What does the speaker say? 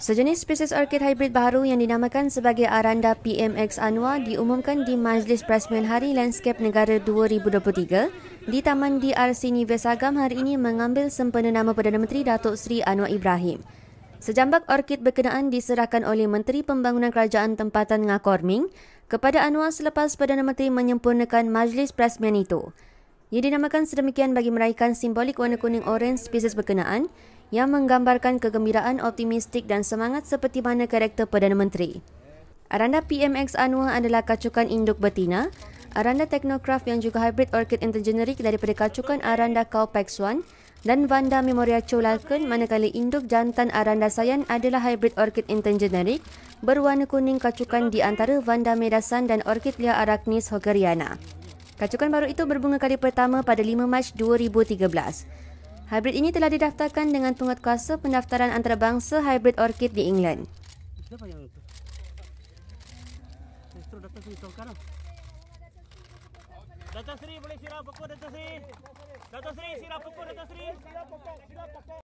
Sejenis spesies orkid hybrid baru yang dinamakan sebagai Aranda PMX Anwar diumumkan di Majlis Pressman Hari Landscape Negara 2023 di Taman DRC Nivesagam hari ini mengambil sempena nama Perdana Menteri Datuk Seri Anwar Ibrahim. Sejambak orkid berkenaan diserahkan oleh Menteri Pembangunan Kerajaan Tempatan Ngakor Ming kepada Anwar selepas Perdana Menteri menyempurnakan Majlis Pressman itu. Ia dinamakan sedemikian bagi meraihkan simbolik warna kuning-orange spesies berkenaan yang menggambarkan kegembiraan optimistik dan semangat seperti mana karakter Perdana Menteri. Aranda PMX Anua adalah kacukan induk betina, aranda Technocraft yang juga hybrid orchid intergeneric daripada kacukan aranda Cowpex 1 dan Vanda Memoria Cholalken manakala induk jantan aranda Sayan adalah hybrid orchid intergeneric berwarna kuning kacukan di antara Vanda Medasan dan orchid Lia Arachnis Hogeriana. Kacukan baru itu berbunga kali pertama pada 5 Mac 2013. Hybrid ini telah didaftarkan dengan penguatkuasa pendaftaran antarabangsa hybrid orkid di England. Datang eh, Sri, lah. boleh sirap pokok Datang Sri. Datang Sri, sirap pokok Datang Sri. Sirap pokok, sirap pokok.